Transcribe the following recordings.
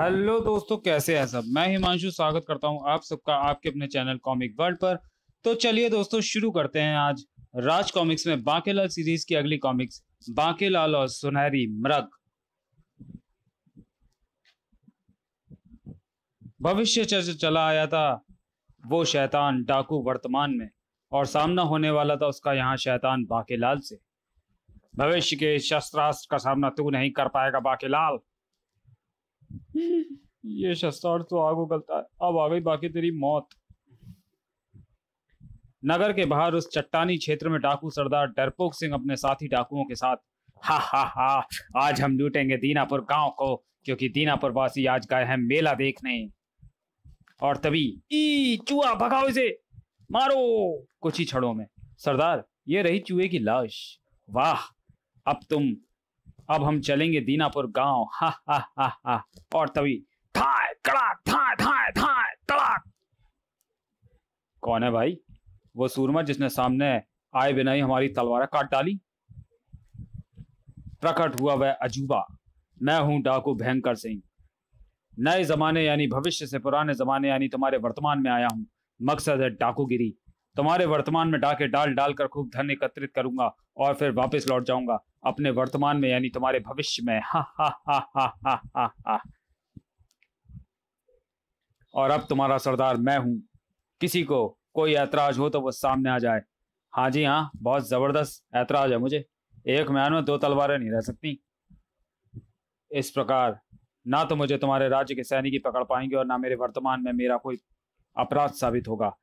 Hello दोस्तों कैसे हैं सब मैं हिमांशु स्वागत करता हूं आप सबका आपके अपने चैनल कॉमिक वर्ल्ड पर तो चलिए दोस्तों शुरू करते हैं आज राज कॉमिक्स में बांकेलाल सीरीज की अगली कॉमिक्स बांकेलाल और सुनहरी मृग भविष्य चर्च चला आया था वो शैतान डाकू वर्तमान में और सामना होने वाला था उसका यहाँ शैतान बाकेलाल से भविष्य के शस्त्रास्त्र का सामना तू नहीं कर पाएगा बाकेलाल ये शस्त्र तो आग उगलता है अब आ गई बाकी तेरी मौत नगर के बाहर उस चट्टानी क्षेत्र में डाकू सरदार डरपोक सिंह अपने साथी डाकुओं के साथ हा हा हा आज हम लूटेंगे दीनापुर गांव को क्योंकि दीनापुर वासी आज गए हैं मेला देखने और तभी ई चूहा भगाओ इसे मारो कुछ ही छड़ों में सरदार ये रही चूहे की लाश वाह अब तुम अब हम चलेंगे दीनापुर गांव हा हा हा हा और तभी थाए कड़ा थाए थाए थाए तड़ाक कौन है भाई वो सूरमा जिसने सामने आए बिना ही हमारी तलवार काट डाली प्रकट हुआ वह अजूबा मैं हूं डाकू भयंकर सिंह नए जमाने यानी भविष्य से पुराने जमाने यानी तुम्हारे वर्तमान में आया हूं मकसद है डाकूगिरी तुम्हारे वर्तमान में डाके डाल डाल कर खूब धन एकत्रित करूंगा और फिर वापस लौट जाऊंगा अपने वर्तमान में यानी तुम्हारे भविष्य में हा हा हा हा हा हा हा और अब तुम्हारा सरदार मैं हूं किसी को कोई ऐतराज हो तो वो सामने आ जाए हाँ जी हाँ बहुत जबरदस्त ऐतराज है मुझे एक मैन में दो तलवारें नहीं रह सकती इस प्रकार ना तो मुझे तुम्हारे राज्य के सैनिक पकड़ पाएंगे और ना मेरे वर्तमान में मेरा कोई अपराध साबित होगा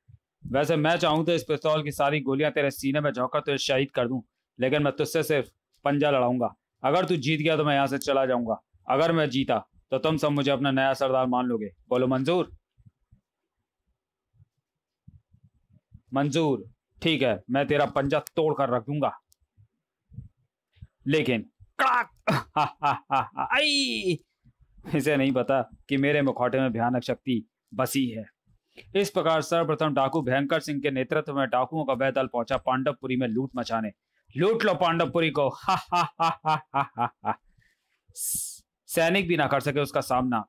वैसे मैं चाहूँ तो इस पिस्तौल की सारी गोलियां तेरे सीने में झोंककर तो शहीद कर दूं लेकिन मैं तुझसे सिर्फ पंजा लड़ाऊंगा अगर तू जीत गया तो मैं यहाँ से चला जाऊंगा अगर मैं जीता तो तुम सब मुझे अपना नया सरदार मान लोगे बोलो मंजूर मंजूर ठीक है मैं तेरा पंजा तोड़ कर रख दूंगा लेकिन कड़ाक हा हा हा आई इसे नहीं पता कि मेरे मुखौटे में भयानक शक्ति बसी है इस प्रकार सर्वप्रथम डाकू भयंकर सिंह के नेतृत्व में डाकुओं का वह दल पहुंचा पांडवपुरी में लूट मचाने लूट लो पांडवपुरी को हा हा हा हा हा हा हा सैनिक भी ना कर सके उसका सामना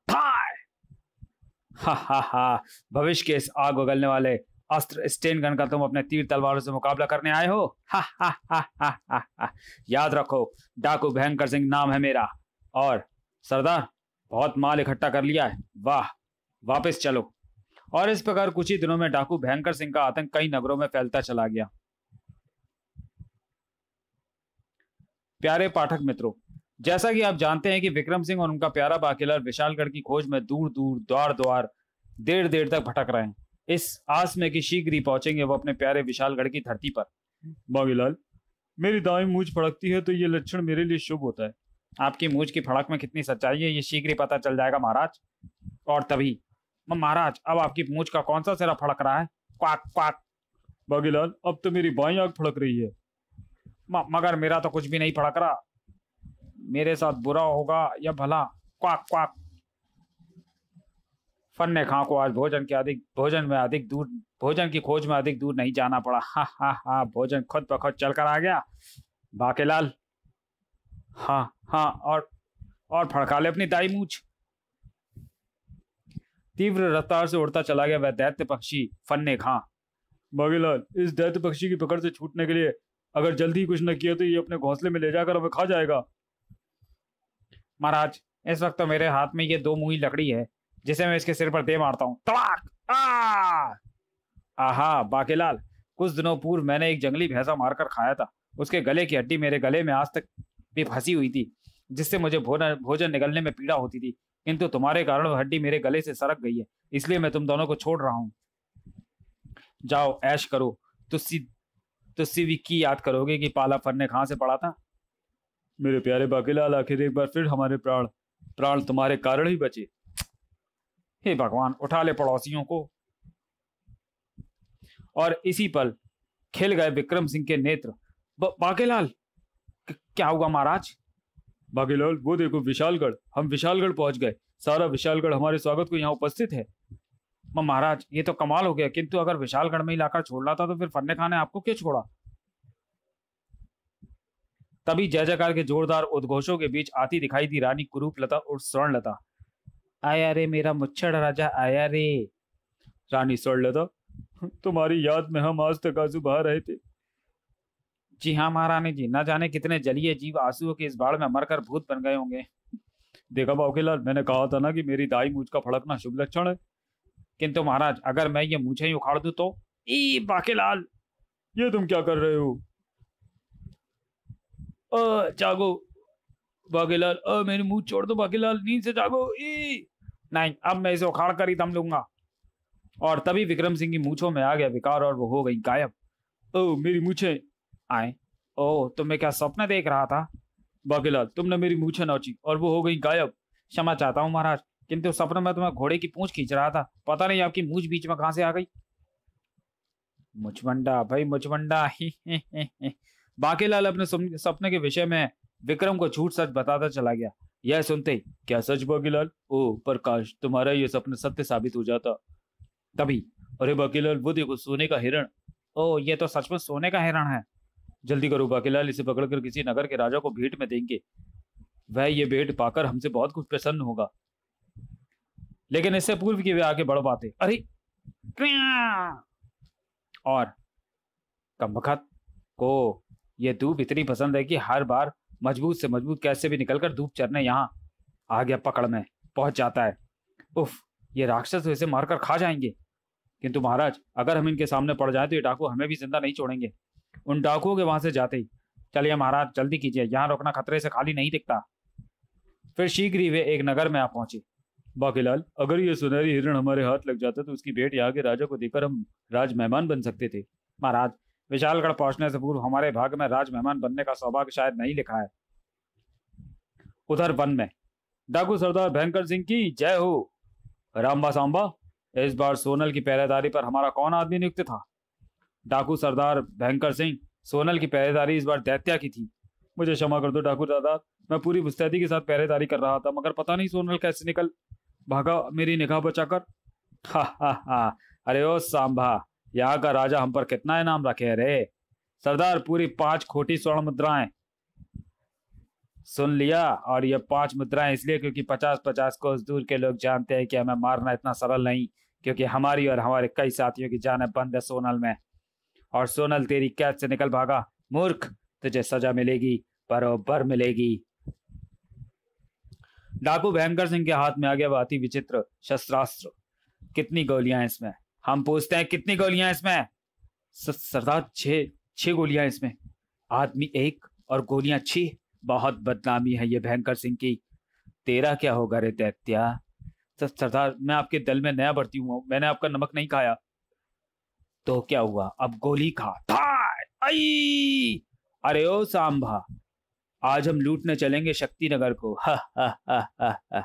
हा हा हा भविष्य के इस आग उगलने वाले अस्त्र स्टेन गन का तुम अपने तीर तलवारों से मुकाबला करने आए हो हा हा हा हा हा हा याद रखो डाकू भयंकर सिंह नाम है मेरा और सरदार बहुत माल इकट्ठा कर लिया है वाह वापस चलो और इस प्रकार कुछ ही दिनों में डाकू भयंकर सिंह का आतंक कई नगरों में फैलता चला गया प्यारे पाठक मित्रों जैसा कि आप जानते हैं कि विक्रम सिंह और उनका प्यारा बाकेलर विशालगढ़ की खोज में दूर दूर द्वार द्वार देर देर तक भटक रहे हैं इस आस में कि शीघ्र ही पहुंचेंगे वो अपने प्यारे विशालगढ़ की धरती पर बागीलाल मेरी दाई मूझ फड़कती है तो ये लक्षण मेरे लिए शुभ होता है आपकी मूझ की फड़क में कितनी सच्चाई है ये शीघ्र ही पता चल जाएगा महाराज और तभी महाराज अब आपकी मूझ का कौन सा सिरा फड़क रहा है क्वाक क्वाक बागीलाल अब तो मेरी बाई आग फड़क रही है मगर मेरा तो कुछ भी नहीं फड़क रहा मेरे साथ बुरा होगा या भला क्वाक क्वाक फन ने खां को आज भोजन के अधिक भोजन में अधिक दूर भोजन की खोज में अधिक दूर नहीं जाना पड़ा हा हा हा भोजन खुद ब खुद चल कर आ गया बाकेलाल हाँ हाँ और और फड़का ले अपनी दाई मूछ तीव्र रफ्तार से उड़ता चला गया वह दैत्य पक्षी फन्ने खां बागेलाल इस दैत्य पक्षी की पकड़ से छूटने के लिए अगर जल्दी कुछ न किया तो ये अपने घोंसले में ले जाकर हमें खा जाएगा महाराज इस वक्त तो मेरे हाथ में ये दो मुही लकड़ी है जिसे मैं इसके सिर पर दे मारता हूँ तड़ाक आहा बाकेलाल कुछ दिनों पूर्व मैंने एक जंगली भैंसा मारकर खाया था उसके गले की हड्डी मेरे गले में आज तक भी फंसी हुई थी जिससे मुझे भोजन निकलने में पीड़ा होती थी किंतु तुम्हारे कारण वह हड्डी मेरे गले से सरक गई है इसलिए मैं तुम दोनों को छोड़ रहा हूँ जाओ ऐश करो तुसी तो सिविक की याद करोगे कि पाला फर ने कहाँ से पढ़ा था मेरे प्यारे बाकीलाल आखिर एक बार फिर हमारे प्राण प्राण तुम्हारे कारण ही बचे हे भगवान उठा ले पड़ोसियों को और इसी पल खेल गए विक्रम सिंह के नेत्र बाकेलाल क्या हुआ महाराज बाकेलाल वो देखो विशालगढ़ हम विशालगढ़ पहुंच गए सारा विशालगढ़ हमारे स्वागत को यहाँ उपस्थित है महाराज ये तो कमाल हो गया किंतु अगर विशालगढ़ में इलाका छोड़ रहा था तो फिर फन्ने खान ने आपको क्यों छोड़ा तभी जय जयकार के जोरदार उद्घोषों के बीच आती दिखाई दी रानी कुरूप लता और स्वर्ण लता आया रे मेरा मुच्छड़ राजा आया रे रानी स्वर्ण लता तुम्हारी याद में हम आज तक आंसू बहा रहे थे जी हाँ महारानी जी ना जाने कितने जलीय जीव आंसुओं के इस बाढ़ में मरकर भूत बन गए होंगे देखा बाबूलाल मैंने कहा था ना कि मेरी दाई मुझका फड़कना शुभ लक्षण है किंतु महाराज अगर मैं ये मुझे ही उखाड़ दू तो ई बाके लाल ये तुम क्या कर रहे हो जागो बाकेलाल अ मेरे मुंह छोड़ दो लाल नींद से जागो ई नहीं अब मैं इसे उखाड़ कर ही दम लूंगा और तभी विक्रम सिंह की मूछों में आ गया विकार और वो हो गई गायब ओ मेरी मूछे आए ओ तुम्हें मैं क्या सपना देख रहा था बागेलाल तुमने मेरी मूछे नौची और वो हो गई गायब क्षमा चाहता हूँ महाराज किंतु सपन में तुम्हें घोड़े की पूंछ खींच रहा था पता नहीं आपकी मूछ बीच में कहां से आ गई मुचमंडा भाई मुचमंडा लाल अपने सपने के विषय में विक्रम को झूठ सच बताता चला गया यह सुनते ही क्या सच बाकीलाल ओ प्रकाश तुम्हारा यह सपना सत्य साबित हो जाता तभी अरे बाकीलाल वो देखो सोने का हिरण ओ ये तो सचमुच सोने का हिरण है जल्दी करो बाकीलाल इसे पकड़कर किसी नगर के राजा को भेंट में देंगे वह ये भेंट पाकर हमसे बहुत कुछ प्रसन्न होगा लेकिन इससे पूर्व की वे आगे बढ़ पाते अरे और कमबखत को यह धूप इतनी पसंद है कि हर बार मजबूत से मजबूत कैसे भी निकलकर धूप चरने यहाँ आ गया पकड़ में पहुंच जाता है उफ ये राक्षस तो इसे मारकर खा जाएंगे किंतु महाराज अगर हम इनके सामने पड़ जाए तो ये डाकू हमें भी जिंदा नहीं छोड़ेंगे उन डाकुओं के वहां से जाते ही चलिए महाराज जल्दी कीजिए यहाँ रुकना खतरे से खाली नहीं दिखता फिर शीघ्र ही वे एक नगर में आ पहुंचे बाकीलाल अगर ये सुनहरी हिरण हमारे हाथ लग जाता तो उसकी भेंट यहाँ के राजा को देकर हम राज मेहमान बन सकते थे महाराज विशालगढ़ पहुंचने से पूर्व हमारे भाग में राज मेहमान बनने का सौभाग्य शायद नहीं लिखा है उधर वन में डाकू सरदार भयंकर सिंह की जय हो रामबा सांबा इस बार सोनल की पहरेदारी पर हमारा कौन आदमी नियुक्त था डाकू सरदार भयंकर सिंह सोनल की पहरेदारी इस बार दैत्या की थी मुझे क्षमा कर दो डाकू दादा मैं पूरी मुस्तैदी के साथ पहरेदारी कर रहा था मगर पता नहीं सोनल कैसे निकल भागा मेरी निगाह बचाकर हा हा हा अरे ओ सांभा यहाँ का राजा हम पर कितना इनाम रखे है रे सरदार पूरी पांच खोटी स्वर्ण मुद्राएं सुन लिया और ये पांच मुद्राएं इसलिए क्योंकि पचास पचास को दूर के लोग जानते हैं कि हमें मारना इतना सरल नहीं क्योंकि हमारी और हमारे कई साथियों की जान बंद है सोनल में और सोनल तेरी कैद से निकल भागा मूर्ख तुझे सजा मिलेगी पर मिलेगी डाकू भयंकर सिंह के हाथ में आ गया अति विचित्र शस्त्रास्त्र कितनी गोलियां इसमें हम पूछते हैं कितनी गोलियां इसमें सरदार छे छः गोलियां इसमें आदमी एक और गोलियां छी बहुत बदनामी है ये भयंकर सिंह की तेरा क्या होगा रे दैत्या सर सरदार मैं आपके दल में नया भर्ती हुआ मैंने आपका नमक नहीं खाया तो क्या हुआ अब गोली खा था अरे ओ सांभा आज हम लूटने चलेंगे शक्ति नगर को हा हा हा हा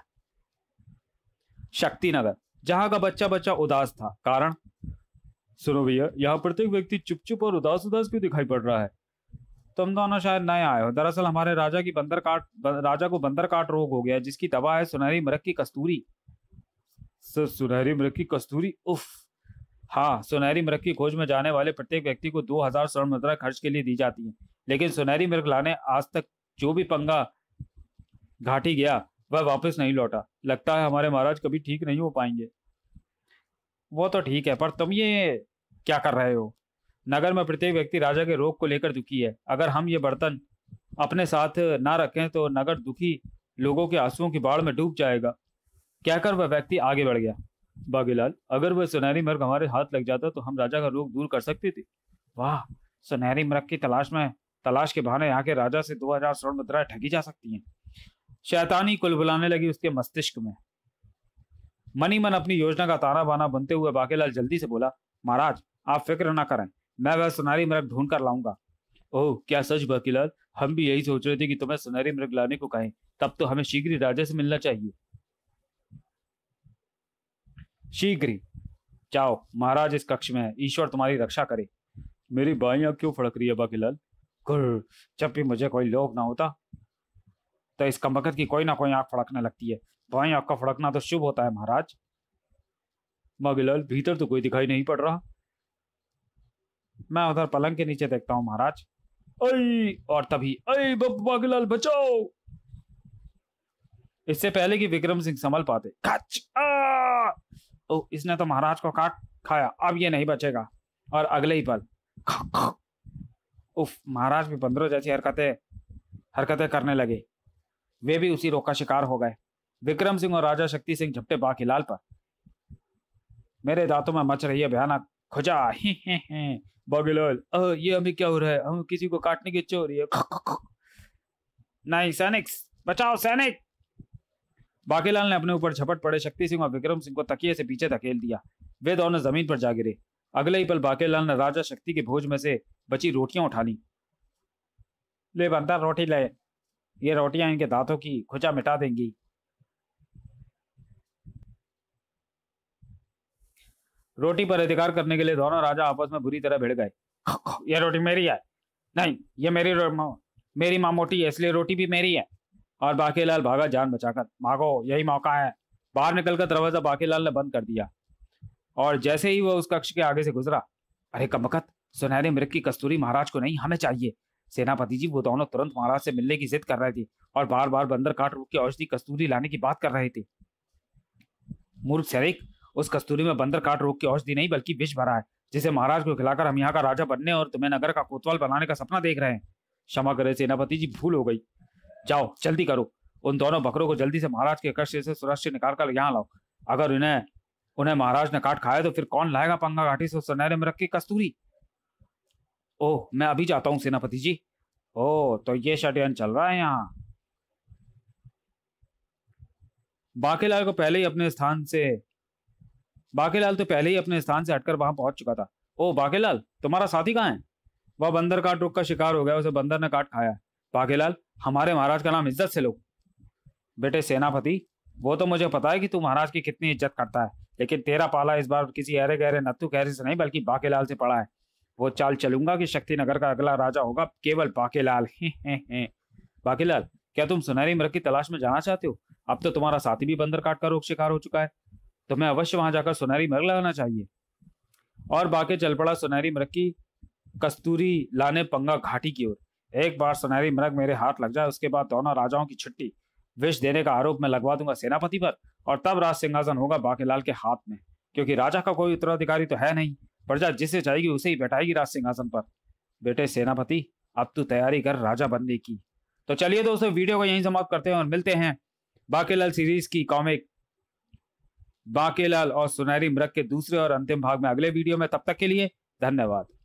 शक्ति नगर जहां का बच्चा बच्चा उदास था कारण सुनो भैया यहाँ प्रत्येक तो व्यक्ति चुप चुप और उदास उदास क्यों दिखाई पड़ रहा है तुम दोनों शायद नए आए हो दरअसल हमारे राजा की बंदर काट राजा को बंदर काट रोग हो गया जिसकी दवा है सुनहरी मृग की कस्तूरी सुनहरी मृग की कस्तूरी उफ हाँ सुनहरी मृग की खोज में जाने वाले प्रत्येक व्यक्ति को दो हजार स्वर्ण मुद्रा खर्च के लिए दी जाती है लेकिन सुनहरी मृग लाने आज तक जो भी पंगा घाटी गया वह वापस नहीं लौटा लगता है हमारे महाराज कभी ठीक नहीं हो पाएंगे वो तो ठीक है पर तुम ये क्या कर रहे हो नगर में प्रत्येक व्यक्ति राजा के रोग को लेकर दुखी है अगर हम ये बर्तन अपने साथ ना रखें तो नगर दुखी लोगों के आंसुओं की बाढ़ में डूब जाएगा कहकर वह व्यक्ति आगे बढ़ गया बागीलाल अगर वह सुनहरी मृग हमारे हाथ लग जाता तो हम राजा का रोग दूर कर सकते थे वाह सुनहरी मृग की तलाश में तलाश के बहाने यहाँ के राजा से दो हजार स्वर्ण मुद्राएं ठगी जा सकती हैं शैतानी कुल बुलाने लगी उसके मस्तिष्क में मनी मन अपनी योजना का ताना बाना बनते हुए बाकेलाल जल्दी से बोला महाराज आप फिक्र ना करें मैं वह सुनहरी मृग ढूंढ कर लाऊंगा ओह क्या सच बाकेलाल हम भी यही सोच रहे थे कि तुम्हें सुनहरी मृग लाने को कहें तब तो हमें शीघ्र राजा से मिलना चाहिए शीघ्र जाओ महाराज इस कक्ष में है ईश्वर तुम्हारी रक्षा करे मेरी बाइया क्यों फड़क रही है बाकीलाल कर जब भी मुझे कोई लोग ना होता तो इस कमबकत की कोई ना कोई आँख फड़कने लगती है भाई आँख का फड़कना तो शुभ होता है महाराज मगलाल भीतर तो कोई दिखाई नहीं पड़ रहा मैं उधर पलंग के नीचे देखता हूँ महाराज अय और तभी अय बागलाल बचाओ इससे पहले कि विक्रम सिंह संभल पाते खच ओ इसने तो महाराज को काट खाया अब ये नहीं बचेगा और अगले ही पल खा, खा, उफ महाराज भी बंदरों जैसी हरकतें हरकतें करने लगे वे भी उसी रोग का शिकार हो गए विक्रम सिंह और राजा शक्ति सिंह झपटे बाकी लाल पर मेरे दांतों में मच रही है भयानक खुजा ही ही ही बॉगीलाल ये अभी क्या हो रहा है हम किसी को काटने की इच्छा हो रही है खुँ खुँ खुँ। नहीं सैनिक बचाओ सैनिक बाकीलाल ने अपने ऊपर झपट पड़े शक्ति सिंह और विक्रम सिंह को तकिए से पीछे धकेल दिया वे दोनों जमीन पर जा गिरे अगले ही पल बाकेलाल ने राजा शक्ति के भोज में से बची रोटियां उठा ली ले बंदा रोटी ले ये रोटियां इनके दांतों की खुचा मिटा देंगी रोटी पर अधिकार करने के लिए दोनों राजा आपस में बुरी तरह भिड़ गए ये रोटी मेरी है नहीं ये मेरी मेरी माँ मोटी है इसलिए रोटी भी मेरी है और बाकेलाल भागा जान बचाकर भागो यही मौका है बाहर निकलकर दरवाजा बाकेलाल ने बंद कर दिया और जैसे ही वह उस कक्ष के आगे से गुजरा अरे कमकत सुनहरे मृग की कस्तूरी महाराज को नहीं हमें चाहिए सेनापति जी वो दोनों तुरंत महाराज से मिलने की जिद कर रहे थे और बार बार बंदर काट रुक की औषधि कस्तूरी लाने की बात कर रहे थे मूर्ख शरीक उस कस्तूरी में बंदर काट रोक के औषधि नहीं बल्कि विष भरा है जिसे महाराज को खिलाकर हम यहाँ का राजा बनने और तुम्हें नगर का कोतवाल बनाने का सपना देख रहे हैं क्षमा करे सेनापति जी भूल हो गई जाओ जल्दी करो उन दोनों बकरों को जल्दी से महाराज के कष्ट से सुरक्षित निकाल कर यहाँ लाओ अगर उन्हें उन्हें महाराज ने काट खाया तो फिर कौन लाएगा पंगा घाटी से सुनहरे में रखी कस्तूरी ओह मैं अभी जाता हूँ सेनापति जी ओ तो ये षडयंत्र चल रहा है यहाँ बाकेलाल को पहले ही अपने स्थान से बाकेलाल तो पहले ही अपने स्थान से हटकर वहां पहुंच चुका था ओ बाकेलाल तुम्हारा साथी कहाँ है वह बंदर काट रुक का शिकार हो गया उसे बंदर ने काट खाया बाकेलाल हमारे महाराज का नाम इज्जत से लो बेटे सेनापति वो तो मुझे पता है कि तू महाराज की कितनी इज्जत करता है लेकिन तेरा पाला इस बार किसी अरे गहरे नत्थु गहरे से नहीं बल्कि बाकेलाल से पड़ा है वो चाल चलूंगा कि शक्तिनगर का अगला राजा होगा केवल बाकेलाल बाकेलाल क्या तुम सुनहरी मृग की तलाश में जाना चाहते हो अब तो तुम्हारा साथी भी बंदर काट का रोग शिकार हो चुका है तुम्हें तो अवश्य वहां जाकर सुनहरी मृग लगाना चाहिए और बाकी चल पड़ा सुनहरी मृग की कस्तूरी लाने पंगा घाटी की ओर एक बार सुनहरी मृग मेरे हाथ लग जाए उसके बाद दोनों राजाओं की छुट्टी विष देने का आरोप मैं लगवा दूंगा सेनापति पर और तब राज सिंहासन होगा बाकेलाल के हाथ में क्योंकि राजा का कोई उत्तराधिकारी तो है नहीं प्रजा जिसे चाहेगी उसे ही बैठाएगी राज सिंहासन पर बेटे सेनापति अब तू तैयारी कर राजा बनने की तो चलिए दोस्तों वीडियो को यहीं समाप्त करते हैं और मिलते हैं बाकेलाल सीरीज की कॉमिक बाकेलाल और सुनहरी मृग के दूसरे और अंतिम भाग में अगले वीडियो में तब तक के लिए धन्यवाद